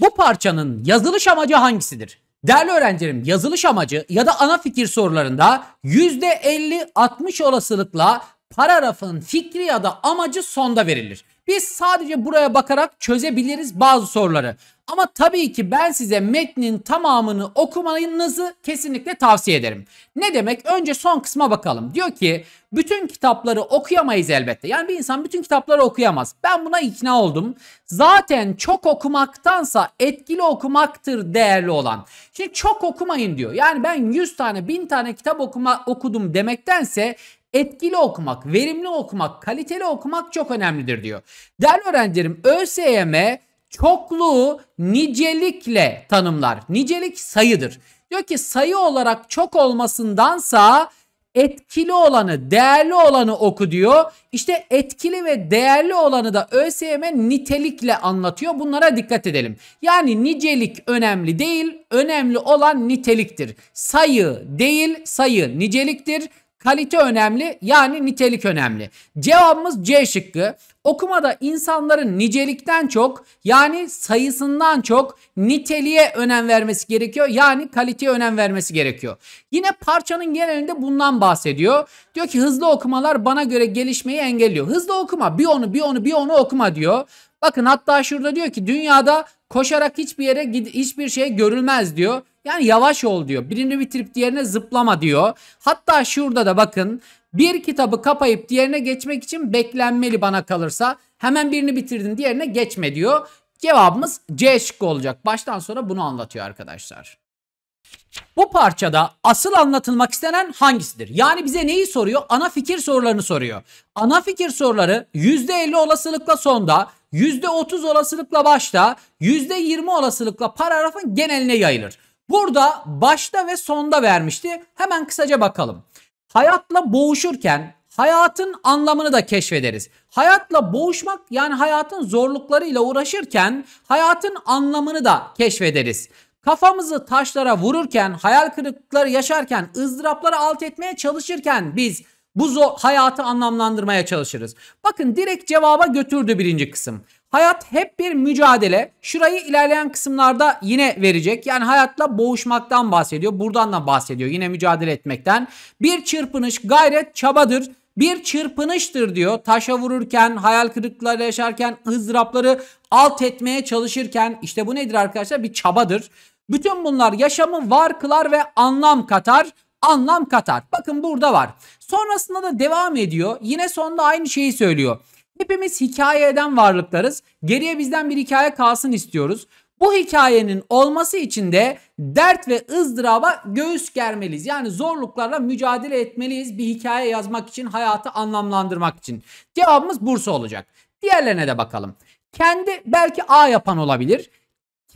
Bu parçanın yazılış amacı hangisidir? Değerli öğrencilerim yazılış amacı ya da ana fikir sorularında %50-60 olasılıkla paragrafın fikri ya da amacı sonda verilir. Biz sadece buraya bakarak çözebiliriz bazı soruları. Ama tabii ki ben size metnin tamamını okumanızı kesinlikle tavsiye ederim. Ne demek? Önce son kısma bakalım. Diyor ki bütün kitapları okuyamayız elbette. Yani bir insan bütün kitapları okuyamaz. Ben buna ikna oldum. Zaten çok okumaktansa etkili okumaktır değerli olan. Şimdi çok okumayın diyor. Yani ben 100 tane 1000 tane kitap okuma, okudum demektense etkili okumak, verimli okumak, kaliteli okumak çok önemlidir diyor. Değerli öğrencilerim ÖSYM çokluğu nicelikle tanımlar. Nicelik sayıdır. Diyor ki sayı olarak çok olmasındansa etkili olanı, değerli olanı oku diyor. İşte etkili ve değerli olanı da ÖSYM nitelikle anlatıyor. Bunlara dikkat edelim. Yani nicelik önemli değil, önemli olan niteliktir. Sayı değil, sayı niceliktir kalite önemli yani nitelik önemli. Cevabımız C şıkkı. Okumada insanların nicelikten çok yani sayısından çok niteliğe önem vermesi gerekiyor. Yani kaliteye önem vermesi gerekiyor. Yine parçanın genelinde bundan bahsediyor. Diyor ki hızlı okumalar bana göre gelişmeyi engelliyor. Hızlı okuma bir onu bir onu bir onu okuma diyor. Bakın hatta şurada diyor ki dünyada koşarak hiçbir yere hiçbir şey görülmez diyor. Yani yavaş ol diyor. Birini bitirip diğerine zıplama diyor. Hatta şurada da bakın bir kitabı kapayıp diğerine geçmek için beklenmeli bana kalırsa. Hemen birini bitirdin diğerine geçme diyor. Cevabımız C şıkkı olacak. Baştan sonra bunu anlatıyor arkadaşlar. Bu parçada asıl anlatılmak istenen hangisidir? Yani bize neyi soruyor? Ana fikir sorularını soruyor. Ana fikir soruları %50 olasılıkla sonda, %30 olasılıkla başta, %20 olasılıkla paragrafın geneline yayılır. Burada başta ve sonda vermişti. Hemen kısaca bakalım. Hayatla boğuşurken hayatın anlamını da keşfederiz. Hayatla boğuşmak yani hayatın zorluklarıyla uğraşırken hayatın anlamını da keşfederiz. Kafamızı taşlara vururken, hayal kırıklıkları yaşarken, ızdırapları alt etmeye çalışırken biz bu hayatı anlamlandırmaya çalışırız. Bakın direkt cevaba götürdü birinci kısım. Hayat hep bir mücadele. Şurayı ilerleyen kısımlarda yine verecek. Yani hayatla boğuşmaktan bahsediyor. Buradan da bahsediyor. Yine mücadele etmekten. Bir çırpınış, gayret, çabadır. Bir çırpınıştır diyor. Taşa vururken, hayal kırıklıkları yaşarken, ızdırapları alt etmeye çalışırken. işte bu nedir arkadaşlar? Bir çabadır. Bütün bunlar yaşamı var kılar ve anlam katar anlam katar. Bakın burada var. Sonrasında da devam ediyor. Yine sonunda aynı şeyi söylüyor. Hepimiz hikaye eden varlıklarız. Geriye bizden bir hikaye kalsın istiyoruz. Bu hikayenin olması için de dert ve ızdıraba göğüs germeliyiz. Yani zorluklarla mücadele etmeliyiz bir hikaye yazmak için, hayatı anlamlandırmak için. Cevabımız Bursa olacak. Diğerlerine de bakalım. Kendi belki A yapan olabilir.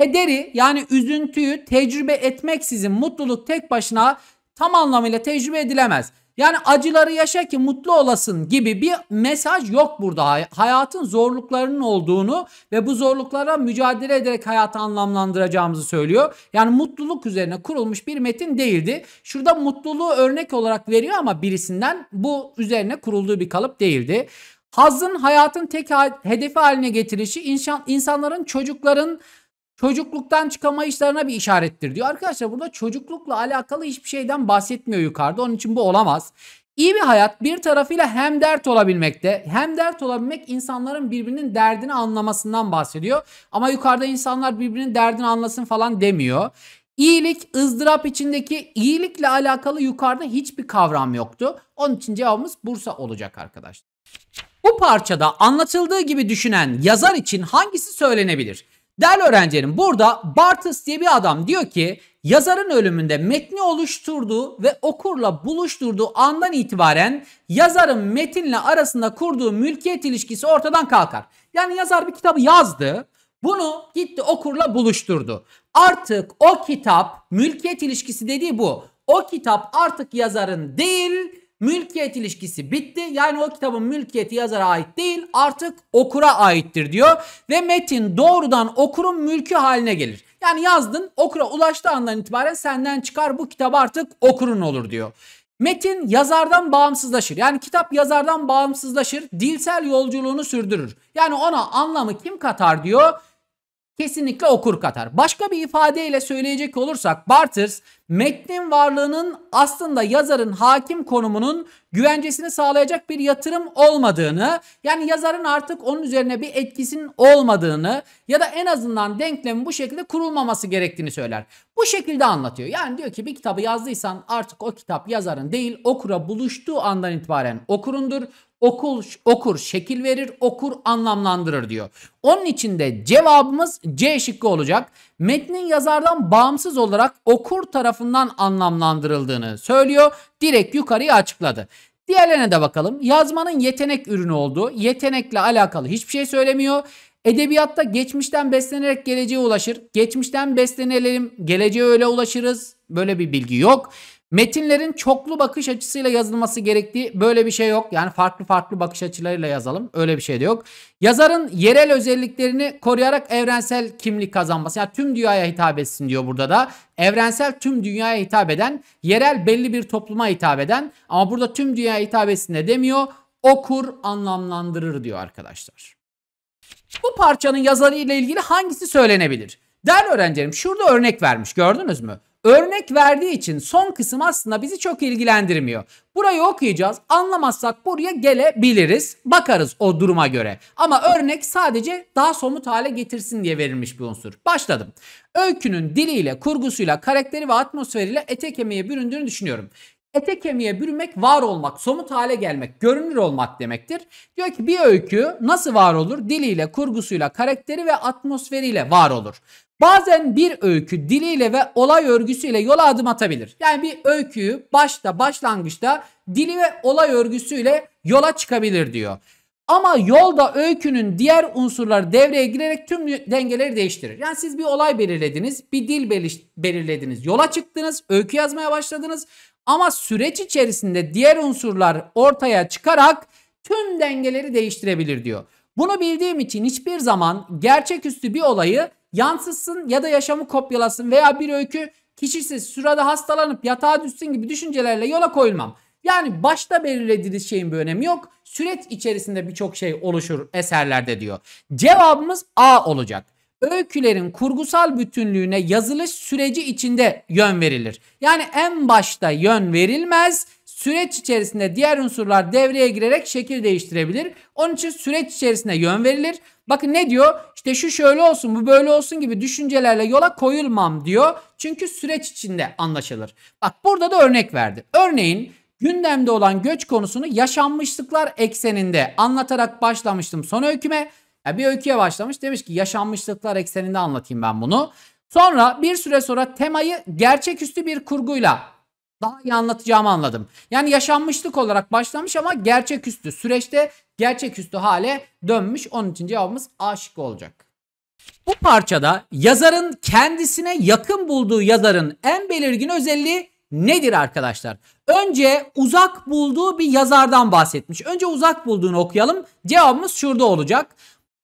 Kederi yani üzüntüyü tecrübe etmeksizin mutluluk tek başına tam anlamıyla tecrübe edilemez. Yani acıları yaşa ki mutlu olasın gibi bir mesaj yok burada. Hayatın zorluklarının olduğunu ve bu zorluklara mücadele ederek hayatı anlamlandıracağımızı söylüyor. Yani mutluluk üzerine kurulmuş bir metin değildi. Şurada mutluluğu örnek olarak veriyor ama birisinden bu üzerine kurulduğu bir kalıp değildi. Hazın hayatın tek hedefi haline getirişi insan, insanların çocukların çocukluktan çıkamayışlarına bir işarettir diyor. Arkadaşlar burada çocuklukla alakalı hiçbir şeyden bahsetmiyor yukarıda. Onun için bu olamaz. İyi bir hayat bir tarafıyla hem dert olabilmekte hem dert olabilmek insanların birbirinin derdini anlamasından bahsediyor. Ama yukarıda insanlar birbirinin derdini anlasın falan demiyor. İyilik, ızdırap içindeki iyilikle alakalı yukarıda hiçbir kavram yoktu. Onun için cevabımız Bursa olacak arkadaşlar. Bu parçada anlatıldığı gibi düşünen yazar için hangisi söylenebilir? Değerli öğrencilerim burada Barthes diye bir adam diyor ki yazarın ölümünde metni oluşturduğu ve okurla buluşturduğu andan itibaren yazarın metinle arasında kurduğu mülkiyet ilişkisi ortadan kalkar. Yani yazar bir kitabı yazdı. Bunu gitti okurla buluşturdu. Artık o kitap mülkiyet ilişkisi dediği bu. O kitap artık yazarın değil Mülkiyet ilişkisi bitti. Yani o kitabın mülkiyeti yazara ait değil artık okura aittir diyor. Ve metin doğrudan okurun mülkü haline gelir. Yani yazdın okura ulaştığı andan itibaren senden çıkar bu kitap artık okurun olur diyor. Metin yazardan bağımsızlaşır. Yani kitap yazardan bağımsızlaşır. Dilsel yolculuğunu sürdürür. Yani ona anlamı kim katar diyor? kesinlikle okur katar. Başka bir ifadeyle söyleyecek olursak Barters metnin varlığının aslında yazarın hakim konumunun güvencesini sağlayacak bir yatırım olmadığını yani yazarın artık onun üzerine bir etkisinin olmadığını ya da en azından denklemin bu şekilde kurulmaması gerektiğini söyler. Bu şekilde anlatıyor. Yani diyor ki bir kitabı yazdıysan artık o kitap yazarın değil okura buluştuğu andan itibaren okurundur okul okur şekil verir, okur anlamlandırır diyor. Onun için de cevabımız C şıkkı olacak. Metnin yazardan bağımsız olarak okur tarafından anlamlandırıldığını söylüyor. Direkt yukarıya açıkladı. Diğerlerine de bakalım. Yazmanın yetenek ürünü olduğu, yetenekle alakalı hiçbir şey söylemiyor. Edebiyatta geçmişten beslenerek geleceğe ulaşır. Geçmişten beslenelim, geleceğe öyle ulaşırız. Böyle bir bilgi yok. Metinlerin çoklu bakış açısıyla yazılması gerektiği böyle bir şey yok. Yani farklı farklı bakış açılarıyla yazalım. Öyle bir şey de yok. Yazarın yerel özelliklerini koruyarak evrensel kimlik kazanması. Yani tüm dünyaya hitap etsin diyor burada da. Evrensel tüm dünyaya hitap eden, yerel belli bir topluma hitap eden ama burada tüm dünyaya hitap etsin de demiyor. Okur anlamlandırır diyor arkadaşlar. Bu parçanın yazarı ile ilgili hangisi söylenebilir? Değerli öğrencilerim şurada örnek vermiş gördünüz mü? örnek verdiği için son kısım aslında bizi çok ilgilendirmiyor. Burayı okuyacağız. Anlamazsak buraya gelebiliriz. Bakarız o duruma göre. Ama örnek sadece daha somut hale getirsin diye verilmiş bir unsur. Başladım. Öykünün diliyle, kurgusuyla, karakteri ve atmosferiyle ete kemiğe büründüğünü düşünüyorum ete kemiğe bürünmek var olmak, somut hale gelmek, görünür olmak demektir. Diyor ki bir öykü nasıl var olur? Diliyle, kurgusuyla, karakteri ve atmosferiyle var olur. Bazen bir öykü diliyle ve olay örgüsüyle yola adım atabilir. Yani bir öyküyü başta başlangıçta dili ve olay örgüsüyle yola çıkabilir diyor. Ama yolda öykünün diğer unsurları devreye girerek tüm dengeleri değiştirir. Yani siz bir olay belirlediniz, bir dil belirlediniz, yola çıktınız, öykü yazmaya başladınız. Ama süreç içerisinde diğer unsurlar ortaya çıkarak tüm dengeleri değiştirebilir diyor. Bunu bildiğim için hiçbir zaman gerçeküstü bir olayı yansıtsın ya da yaşamı kopyalasın veya bir öykü kişisiz sırada hastalanıp yatağa düşsün gibi düşüncelerle yola koyulmam. Yani başta belirlediğiniz şeyin bir önemi yok. Süreç içerisinde birçok şey oluşur eserlerde diyor. Cevabımız A olacak öykülerin kurgusal bütünlüğüne yazılış süreci içinde yön verilir. Yani en başta yön verilmez, süreç içerisinde diğer unsurlar devreye girerek şekil değiştirebilir. Onun için süreç içerisinde yön verilir. Bakın ne diyor? İşte şu şöyle olsun, bu böyle olsun gibi düşüncelerle yola koyulmam diyor. Çünkü süreç içinde anlaşılır. Bak burada da örnek verdi. Örneğin gündemde olan göç konusunu yaşanmışlıklar ekseninde anlatarak başlamıştım son öyküme. Yani bir öyküye başlamış demiş ki yaşanmışlıklar ekseninde anlatayım ben bunu. Sonra bir süre sonra temayı gerçeküstü bir kurguyla daha iyi anlatacağımı anladım. Yani yaşanmışlık olarak başlamış ama gerçeküstü süreçte gerçeküstü hale dönmüş. Onun için cevabımız aşık olacak. Bu parçada yazarın kendisine yakın bulduğu yazarın en belirgin özelliği nedir arkadaşlar? Önce uzak bulduğu bir yazardan bahsetmiş. Önce uzak bulduğunu okuyalım. Cevabımız şurada olacak.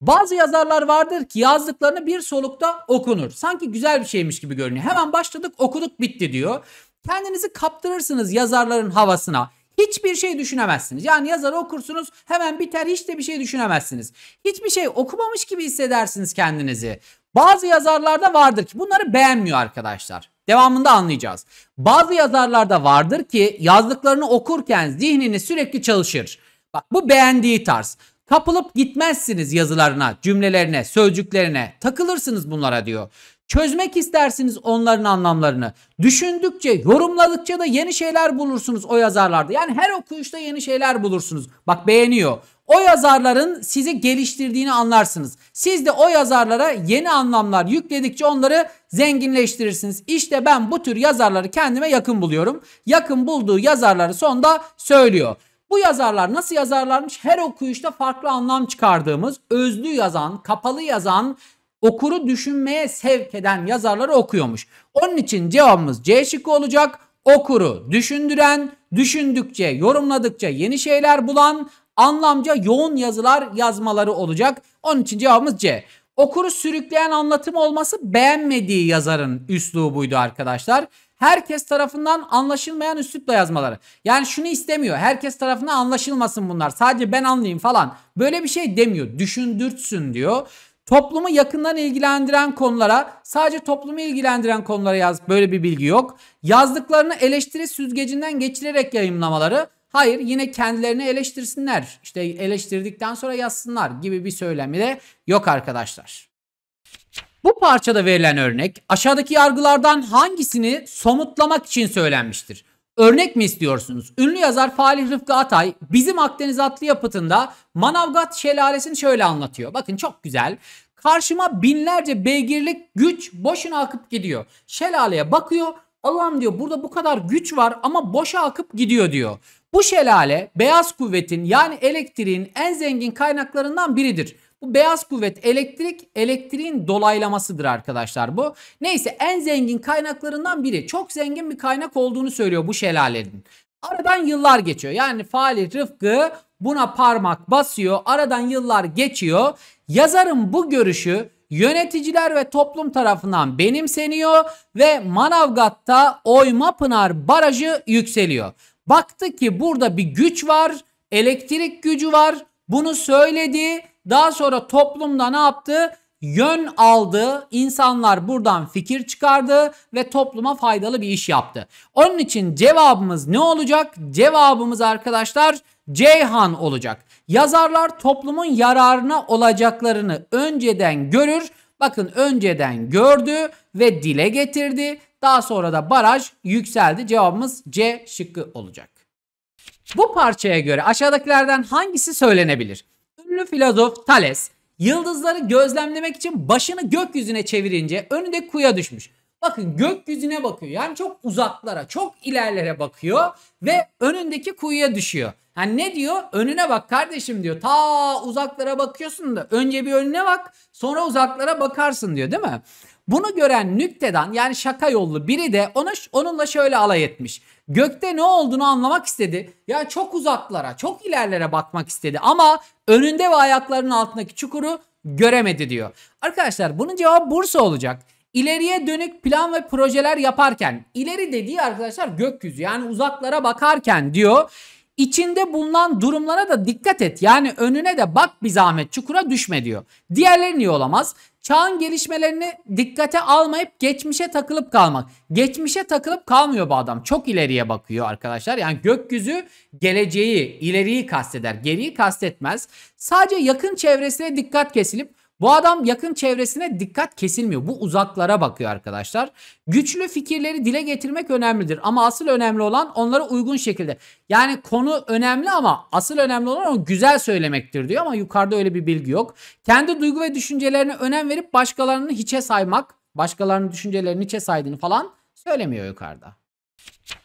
Bazı yazarlar vardır ki yazdıklarını bir solukta okunur. Sanki güzel bir şeymiş gibi görünüyor. Hemen başladık okuduk bitti diyor. Kendinizi kaptırırsınız yazarların havasına. Hiçbir şey düşünemezsiniz. Yani yazarı okursunuz hemen biter hiç de bir şey düşünemezsiniz. Hiçbir şey okumamış gibi hissedersiniz kendinizi. Bazı yazarlarda vardır ki bunları beğenmiyor arkadaşlar. Devamında anlayacağız. Bazı yazarlarda vardır ki yazdıklarını okurken zihnini sürekli çalışır. Bak bu beğendiği tarz. Kapılıp gitmezsiniz yazılarına, cümlelerine, sözcüklerine. Takılırsınız bunlara diyor. Çözmek istersiniz onların anlamlarını. Düşündükçe, yorumladıkça da yeni şeyler bulursunuz o yazarlarda. Yani her okuyuşta yeni şeyler bulursunuz. Bak beğeniyor. O yazarların sizi geliştirdiğini anlarsınız. Siz de o yazarlara yeni anlamlar yükledikçe onları zenginleştirirsiniz. İşte ben bu tür yazarları kendime yakın buluyorum. Yakın bulduğu yazarları sonda söylüyor. Bu yazarlar nasıl yazarlarmış? Her okuyuşta farklı anlam çıkardığımız, özlü yazan, kapalı yazan, okuru düşünmeye sevk eden yazarları okuyormuş. Onun için cevabımız C şıkkı olacak. Okuru düşündüren, düşündükçe, yorumladıkça yeni şeyler bulan, anlamca yoğun yazılar yazmaları olacak. Onun için cevabımız C. Okuru sürükleyen anlatım olması beğenmediği yazarın üslubuydu arkadaşlar herkes tarafından anlaşılmayan üslupla yazmaları. Yani şunu istemiyor. Herkes tarafından anlaşılmasın bunlar. Sadece ben anlayayım falan. Böyle bir şey demiyor. Düşündürtsün diyor. Toplumu yakından ilgilendiren konulara sadece toplumu ilgilendiren konulara yaz böyle bir bilgi yok. Yazdıklarını eleştiri süzgecinden geçirerek yayınlamaları hayır yine kendilerini eleştirsinler işte eleştirdikten sonra yazsınlar gibi bir söylemi de yok arkadaşlar. Bu parçada verilen örnek aşağıdaki yargılardan hangisini somutlamak için söylenmiştir? Örnek mi istiyorsunuz? Ünlü yazar Falih Rıfkı Atay bizim Akdeniz adlı yapıtında Manavgat şelalesini şöyle anlatıyor. Bakın çok güzel. Karşıma binlerce beygirlik güç boşuna akıp gidiyor. Şelaleye bakıyor. Allah'ım diyor burada bu kadar güç var ama boşa akıp gidiyor diyor. Bu şelale beyaz kuvvetin yani elektriğin en zengin kaynaklarından biridir. Bu beyaz kuvvet elektrik, elektriğin dolaylamasıdır arkadaşlar bu. Neyse en zengin kaynaklarından biri. Çok zengin bir kaynak olduğunu söylüyor bu şelalenin. Aradan yıllar geçiyor. Yani Fali Rıfkı buna parmak basıyor. Aradan yıllar geçiyor. Yazarın bu görüşü yöneticiler ve toplum tarafından benimseniyor ve Manavgat'ta Oyma Pınar Barajı yükseliyor. Baktı ki burada bir güç var, elektrik gücü var. Bunu söyledi daha sonra toplumda ne yaptı? Yön aldı, insanlar buradan fikir çıkardı ve topluma faydalı bir iş yaptı. Onun için cevabımız ne olacak? Cevabımız arkadaşlar Ceyhan olacak. Yazarlar toplumun yararına olacaklarını önceden görür. Bakın önceden gördü ve dile getirdi. Daha sonra da baraj yükseldi. Cevabımız C şıkkı olacak. Bu parçaya göre aşağıdakilerden hangisi söylenebilir? ünlü filozof Thales yıldızları gözlemlemek için başını gökyüzüne çevirince önünde kuya düşmüş. Bakın gökyüzüne bakıyor. Yani çok uzaklara, çok ilerlere bakıyor ve önündeki kuyuya düşüyor. Yani ne diyor? Önüne bak kardeşim diyor. Ta uzaklara bakıyorsun da önce bir önüne bak, sonra uzaklara bakarsın diyor, değil mi? Bunu gören Nüktedan yani şaka yollu biri de ona onunla şöyle alay etmiş. Gökte ne olduğunu anlamak istedi. Ya çok uzaklara, çok ilerlere bakmak istedi ama önünde ve ayaklarının altındaki çukuru göremedi diyor. Arkadaşlar bunun cevabı Bursa olacak. İleriye dönük plan ve projeler yaparken, ileri dediği arkadaşlar gökyüzü yani uzaklara bakarken diyor İçinde bulunan durumlara da dikkat et. Yani önüne de bak bir zahmet çukura düşme diyor. Diğerleri niye olamaz? Çağın gelişmelerini dikkate almayıp geçmişe takılıp kalmak. Geçmişe takılıp kalmıyor bu adam. Çok ileriye bakıyor arkadaşlar. Yani gökyüzü geleceği, ileriyi kasteder. Geriyi kastetmez. Sadece yakın çevresine dikkat kesilip bu adam yakın çevresine dikkat kesilmiyor. Bu uzaklara bakıyor arkadaşlar. Güçlü fikirleri dile getirmek önemlidir ama asıl önemli olan onları uygun şekilde. Yani konu önemli ama asıl önemli olan onu güzel söylemektir diyor ama yukarıda öyle bir bilgi yok. Kendi duygu ve düşüncelerine önem verip başkalarını hiçe saymak, başkalarının düşüncelerini hiçe saydığını falan söylemiyor yukarıda.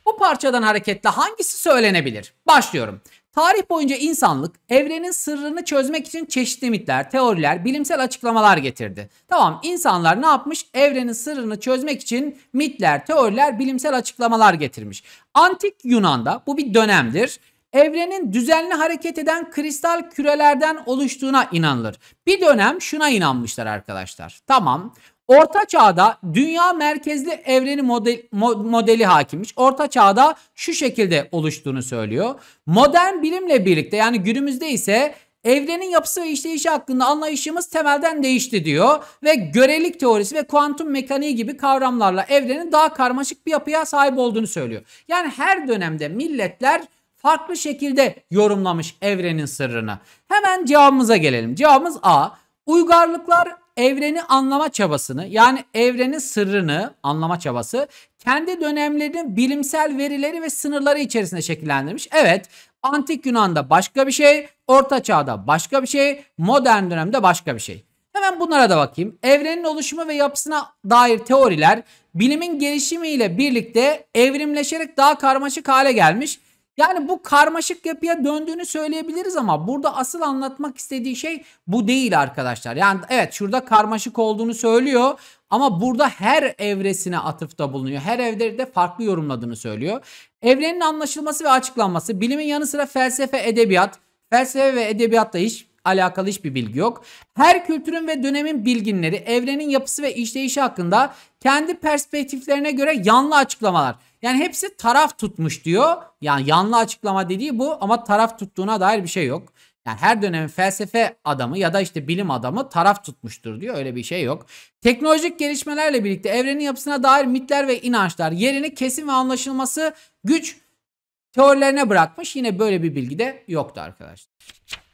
Bu parçadan hareketle hangisi söylenebilir? Başlıyorum. Tarih boyunca insanlık evrenin sırrını çözmek için çeşitli mitler, teoriler, bilimsel açıklamalar getirdi. Tamam insanlar ne yapmış? Evrenin sırrını çözmek için mitler, teoriler, bilimsel açıklamalar getirmiş. Antik Yunan'da bu bir dönemdir evrenin düzenli hareket eden kristal kürelerden oluştuğuna inanılır. Bir dönem şuna inanmışlar arkadaşlar. Tamam Orta Çağ'da dünya merkezli evreni model, modeli hakimmiş. Orta Çağ'da şu şekilde oluştuğunu söylüyor. Modern bilimle birlikte yani günümüzde ise evrenin yapısı ve işleyişi hakkında anlayışımız temelden değişti diyor ve görelilik teorisi ve kuantum mekaniği gibi kavramlarla evrenin daha karmaşık bir yapıya sahip olduğunu söylüyor. Yani her dönemde milletler farklı şekilde yorumlamış evrenin sırrını. Hemen cevabımıza gelelim. Cevabımız A. Uygarlıklar evreni anlama çabasını yani evrenin sırrını anlama çabası kendi dönemlerinin bilimsel verileri ve sınırları içerisinde şekillendirmiş. Evet antik Yunan'da başka bir şey, orta çağda başka bir şey, modern dönemde başka bir şey. Hemen bunlara da bakayım. Evrenin oluşumu ve yapısına dair teoriler bilimin gelişimiyle birlikte evrimleşerek daha karmaşık hale gelmiş yani bu karmaşık yapıya döndüğünü söyleyebiliriz ama burada asıl anlatmak istediği şey bu değil arkadaşlar. Yani evet şurada karmaşık olduğunu söylüyor ama burada her evresine atıfta bulunuyor. Her evrede farklı yorumladığını söylüyor. Evrenin anlaşılması ve açıklanması bilimin yanı sıra felsefe, edebiyat, felsefe ve edebiyatta iş, alakalı hiçbir bilgi yok. Her kültürün ve dönemin bilginleri evrenin yapısı ve işleyişi hakkında kendi perspektiflerine göre yanlı açıklamalar. Yani hepsi taraf tutmuş diyor. Yani yanlı açıklama dediği bu ama taraf tuttuğuna dair bir şey yok. Yani her dönemin felsefe adamı ya da işte bilim adamı taraf tutmuştur diyor. Öyle bir şey yok. Teknolojik gelişmelerle birlikte evrenin yapısına dair mitler ve inançlar yerini kesin ve anlaşılması güç teorilerine bırakmış. Yine böyle bir bilgi de yoktu arkadaşlar.